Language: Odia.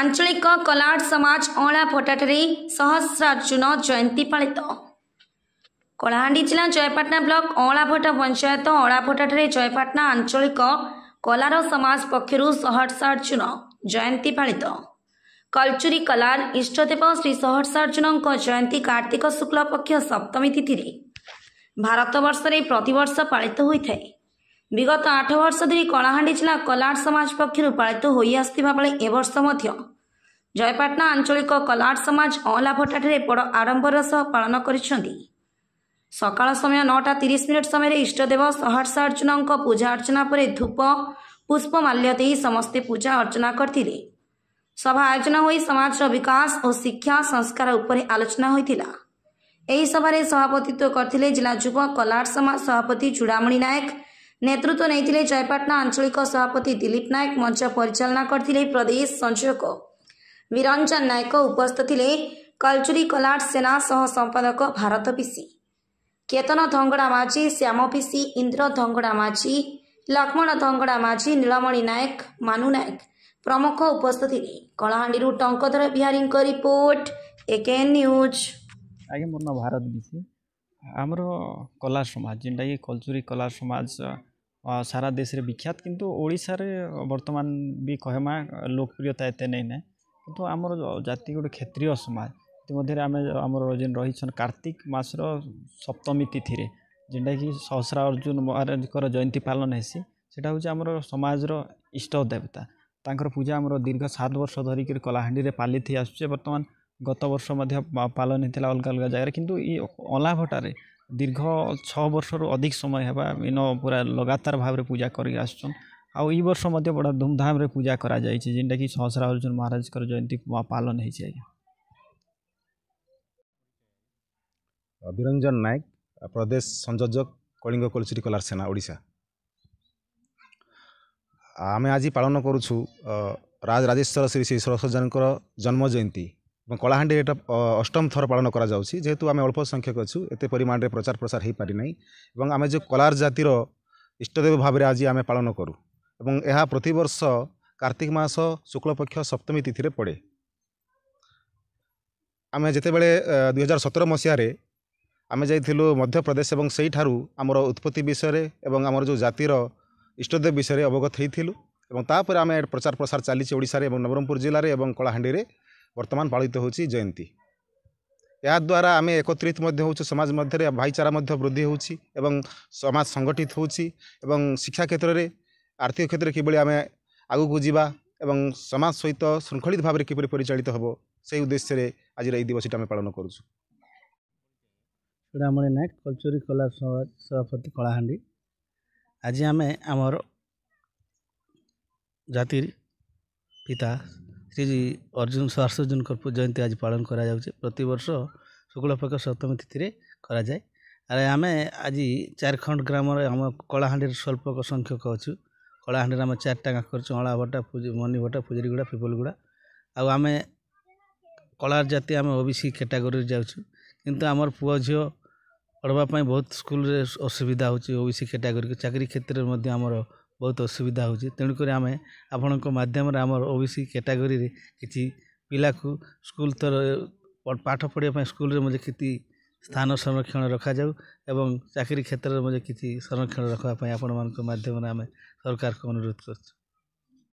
ଆଞ୍ଚଳିକ କଲାଡ଼ ସମାଜ ଅଁଳା ଫଟାଠାରେ ସହସ୍ରାର୍ଜୁନ ଜୟନ୍ତୀ ପାଳିତ କଳାହାଣ୍ଡି ଜିଲ୍ଲା ଜୟପାଟନା ବ୍ଲକ ଅଁଳାଭଟା ପଞ୍ଚାୟତ ଅଁଳାଭଟାଠାରେ ଜୟପାଟନା ଆଞ୍ଚଳିକ କଲାର ସମାଜ ପକ୍ଷରୁ ସହର୍ଷାର୍ଜୁନ ଜୟନ୍ତୀ ପାଳିତ କଲଚୁରୀ କଲାର ଇଷ୍ଟଦେବ ଶ୍ରୀ ସହର୍ଷାର୍ଜୁନଙ୍କ ଜୟନ୍ତୀ କାର୍ତ୍ତିକ ଶୁକ୍ଳ ପକ୍ଷ ସପ୍ତମୀ ତିଥିରେ ଭାରତବର୍ଷରେ ପ୍ରତିବର୍ଷ ପାଳିତ ହୋଇଥାଏ ବିଗତ ଆଠ ବର୍ଷ ଧରି କଳାହାଣ୍ଡି ଜିଲ୍ଲା କଲାଡ ସମାଜ ପକ୍ଷରୁ ପାଳିତ ହୋଇ ଆସିଥିବା ବେଳେ ଏ ବର୍ଷ ମଧ୍ୟ ଜୟପାଟନା ଆଞ୍ଚଳିକ କଲାଡ ସମାଜ ଅଁଲା ଭଟାଠାରେ ବଡ଼ ଆଡମ୍ବର ସହ ପାଳନ କରିଛନ୍ତି ସକାଳ ସମୟ ନଅଟା ତିରିଶ ମିନିଟ୍ ସମୟରେ ଇଷ୍ଟଦେବ ସହର୍ଷାର୍ଜୁନଙ୍କ ପୂଜା ଅର୍ଚ୍ଚନା ପରେ ଧୂପ ପୁଷ୍ପମାଲ୍ୟ ଦେଇ ସମସ୍ତେ ପୂଜା ଅର୍ଚ୍ଚନା କରିଥିଲେ ସଭା ଆୟୋଜନ ହୋଇ ସମାଜର ବିକାଶ ଓ ଶିକ୍ଷା ସଂସ୍କାର ଉପରେ ଆଲୋଚନା ହୋଇଥିଲା ଏହି ସଭାରେ ସଭାପତିତ୍ୱ କରିଥିଲେ ଜିଲ୍ଲା ଯୁବ କଲାଡ ସମାଜ ସଭାପତି ଚୂଡ଼ାମଣି ନାୟକ ନେତୃତ୍ୱ ନେଇଥିଲେ ଜୟପାଟନା ଆଞ୍ଚଳିକ ସଭାପତି ଦିଲୀପ ନାୟକ ମଞ୍ଚ ପରିଚାଳନା କରିଥିଲେ ପ୍ରଦେଶ ସଂଯୋଜକ ବିରଞ୍ଜନ ନାୟକ ଉପସ୍ଥିତ ଥିଲେ କଲଚୁରୀ କଲାଟ ସେନା ସହ ସମ୍ପାଦକ ଭାରତ ପିସି କେତନ ଧଙ୍ଗଡ଼ା ମାଝି ଶ୍ୟାମ ପିସି ଇନ୍ଦ୍ର ଧଙ୍ଗଡ଼ା ମାଝି ଲକ୍ଷ୍ମଣ ଧଙ୍ଗଡ଼ା ମାଝି ନୀଳମଣି ନାୟକ ମାନୁ ନାୟକ ପ୍ରମୁଖ ଉପସ୍ଥିତ ଥିଲେ କଳାହାଣ୍ଡିରୁ ଟଙ୍କଧର ବିହାରୀଙ୍କ ରିପୋର୍ଟ ଏକେନ୍ ନ୍ୟୁଜ୍ ଆଜ୍ଞା ମୋର ନାଁ ଭାରତ ପିସି ଆମର କଲା ସମାଜ ଯେନ୍ଟାକି କଲଚୁରୀ କଲା ସମାଜ ସାରା ଦେଶରେ ବିଖ୍ୟାତ କିନ୍ତୁ ଓଡ଼ିଶାରେ ବର୍ତ୍ତମାନ ବି କହିମା ଲୋକପ୍ରିୟତା ଏତେ ନେଇ ନାଇଁ କିନ୍ତୁ ଆମର ଜାତି ଗୋଟେ କ୍ଷତ୍ରୀୟ ସମାଜ ଇତିମଧ୍ୟରେ ଆମେ ଆମର ଯେନ୍ ରହିଛନ୍ କାର୍ତ୍ତିକ ମାସର ସପ୍ତମୀ ତିଥିରେ ଯେନ୍ଟାକି ସହସ୍ରା ଅର୍ଜୁନ ମହାରାଜଙ୍କର ଜୟନ୍ତୀ ପାଳନ ହେସି ସେଟା ହେଉଛି ଆମର ସମାଜର ଇଷ୍ଟ ଦେବତା ତାଙ୍କର ପୂଜା ଆମର ଦୀର୍ଘ ସାତ ବର୍ଷ ଧରିକିରି କଳାହାଣ୍ଡିରେ ପାଲିଥି ଆସୁଛେ ବର୍ତ୍ତମାନ ଗତ ବର୍ଷ ମଧ୍ୟ ପାଳନ ହେଇଥିଲା ଅଲଗା ଅଲଗା ଜାଗାରେ କିନ୍ତୁ ଇ ଅଁଲାଭଟାରେ ଦୀର୍ଘ ଛଅ ବର୍ଷରୁ ଅଧିକ ସମୟ ହେବା ଇନ ପୁରା ଲଗାତାର ଭାବରେ ପୂଜା କରି ଆସୁଛନ୍ ଆଉ ଏଇ ବର୍ଷ ମଧ୍ୟ ବଡ଼ ଧୁମ୍ଧାମ୍ରେ ପୂଜା କରାଯାଇଛି ଯେନ୍ଟାକି ସହସ୍ରା ଅର୍ଜୁନ ମହାରାଜଙ୍କର ଜୟନ୍ତୀ ପାଳନ ହେଇଛି ଆଜ୍ଞା ବିରଞ୍ଜନ ନାୟକ ପ୍ରଦେଶ ସଂଯୋଜକ କଳିଙ୍ଗ କଲୁଶ୍ରୀ କଲାର ସେନା ଓଡ଼ିଶା ଆମେ ଆଜି ପାଳନ କରୁଛୁ ରାଜ ରାଜେଶ୍ୱର ଶ୍ରୀ ଶ୍ରୀ ସରସ୍ୱତୀଙ୍କର ଜନ୍ମ ଜୟନ୍ତୀ ଏବଂ କଳାହାଣ୍ଡି ଏଇଟା ଅଷ୍ଟମ ଥର ପାଳନ କରାଯାଉଛି ଯେହେତୁ ଆମେ ଅଳ୍ପ ସଂଖ୍ୟକ ଅଛୁ ଏତେ ପରିମାଣରେ ପ୍ରଚାର ପ୍ରସାର ହୋଇପାରିନାହିଁ ଏବଂ ଆମେ ଯେଉଁ କଳାର ଜାତିର ଇଷ୍ଟଦେବ ଭାବରେ ଆଜି ଆମେ ପାଳନ କରୁ ଏବଂ ଏହା ପ୍ରତିବର୍ଷ କାର୍ତ୍ତିକ ମାସ ଶୁକ୍ଳପକ୍ଷ ସପ୍ତମୀ ତିଥିରେ ପଡ଼େ ଆମେ ଯେତେବେଳେ ଦୁଇ ହଜାର ସତର ମସିହାରେ ଆମେ ଯାଇଥିଲୁ ମଧ୍ୟପ୍ରଦେଶ ଏବଂ ସେଇଠାରୁ ଆମର ଉତ୍ପତ୍ତି ବିଷୟରେ ଏବଂ ଆମର ଯେଉଁ ଜାତିର ଇଷ୍ଟଦେବ ବିଷୟରେ ଅବଗତ ହୋଇଥିଲୁ ଏବଂ ତାପରେ ଆମେ ପ୍ରଚାର ପ୍ରସାର ଚାଲିଛି ଓଡ଼ିଶାରେ ଏବଂ ନବରଙ୍ଗପୁର ଜିଲ୍ଲାରେ ଏବଂ କଳାହାଣ୍ଡିରେ ବର୍ତ୍ତମାନ ପାଳିତ ହେଉଛି ଜୟନ୍ତୀ ଏହାଦ୍ୱାରା ଆମେ ଏକତ୍ରିତ ମଧ୍ୟ ହେଉଛୁ ସମାଜ ମଧ୍ୟରେ ଭାଇଚାରା ମଧ୍ୟ ବୃଦ୍ଧି ହେଉଛି ଏବଂ ସମାଜ ସଂଗଠିତ ହେଉଛି ଏବଂ ଶିକ୍ଷା କ୍ଷେତ୍ରରେ ଆର୍ଥିକ କ୍ଷେତ୍ରରେ କିଭଳି ଆମେ ଆଗକୁ ଯିବା ଏବଂ ସମାଜ ସହିତ ଶୃଙ୍ଖଳିତ ଭାବରେ କିପରି ପରିଚାଳିତ ହେବ ସେହି ଉଦ୍ଦେଶ୍ୟରେ ଆଜିର ଏହି ଦିବସଟି ଆମେ ପାଳନ କରୁଛୁ ରାମଣି ନାୟକ କଲଚୁରୀ କଲା ସଭାପତି କଳାହାଣ୍ଡି ଆଜି ଆମେ ଆମର ଜାତିର ପିତା ଶ୍ରୀ ଅର୍ଜୁନ ସହର୍ଷଜନଙ୍କ ଜୟନ୍ତୀ ଆଜି ପାଳନ କରାଯାଉଛି ପ୍ରତିବର୍ଷ ଶୁକ୍ଳପକ୍ଷ ସପ୍ତମୀ ତିଥିରେ କରାଯାଏ ଆରେ ଆମେ ଆଜି ଚାରଖଣ୍ଡ ଗ୍ରାମରେ ଆମ କଳାହାଣ୍ଡିରେ ସ୍ୱଳ୍ପ ସଂଖ୍ୟକ ଅଛୁ କଳାହାଣ୍ଡିରେ ଆମେ ଚାରିଟା ଗାଁ କରୁଛୁ ଅଁଳାଭଟା ମନିଭଟା ପୂଜାରୀଗୁଡ଼ା ପିପଲଗୁଡ଼ା ଆଉ ଆମେ କଳାର ଜାତି ଆମେ ଓ ବି ସି କ୍ୟାଟାଗୋରିରେ ଯାଉଛୁ କିନ୍ତୁ ଆମର ପୁଅ ଝିଅ ପଢ଼ିବା ପାଇଁ ବହୁତ ସ୍କୁଲରେ ଅସୁବିଧା ହେଉଛି ଓ ବି ସି କ୍ୟାଟାଗୋରିକୁ ଚାକିରି କ୍ଷେତ୍ରରେ ମଧ୍ୟ ଆମର ବହୁତ ଅସୁବିଧା ହେଉଛି ତେଣୁକରି ଆମେ ଆପଣଙ୍କ ମାଧ୍ୟମରେ ଆମର ଓ ବି ସି କାଟାଗୋରୀରେ କିଛି ପିଲାକୁ ସ୍କୁଲ ତର ପାଠ ପଢ଼ିବା ପାଇଁ ସ୍କୁଲରେ ମଧ୍ୟ କିଛି ସ୍ଥାନ ସଂରକ୍ଷଣ ରଖାଯାଉ ଏବଂ ଚାକିରି କ୍ଷେତ୍ରରେ ମଧ୍ୟ କିଛି ସଂରକ୍ଷଣ ରଖିବା ପାଇଁ ଆପଣମାନଙ୍କ ମାଧ୍ୟମରେ ଆମେ ସରକାରକୁ ଅନୁରୋଧ କରୁଛୁ